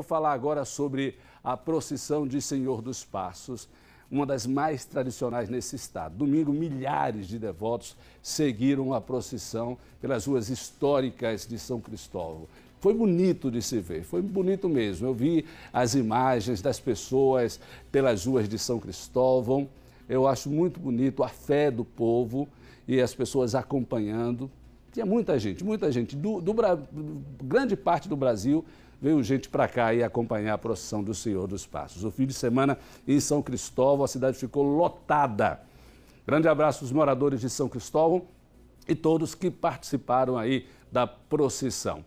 Vou falar agora sobre a procissão de Senhor dos Passos, uma das mais tradicionais nesse estado. Domingo, milhares de devotos seguiram a procissão pelas ruas históricas de São Cristóvão. Foi bonito de se ver, foi bonito mesmo. Eu vi as imagens das pessoas pelas ruas de São Cristóvão. Eu acho muito bonito a fé do povo e as pessoas acompanhando. Tinha muita gente, muita gente. Do, do grande parte do Brasil veio gente para cá e acompanhar a procissão do Senhor dos Passos. O fim de semana em São Cristóvão, a cidade ficou lotada. Grande abraço aos moradores de São Cristóvão e todos que participaram aí da procissão.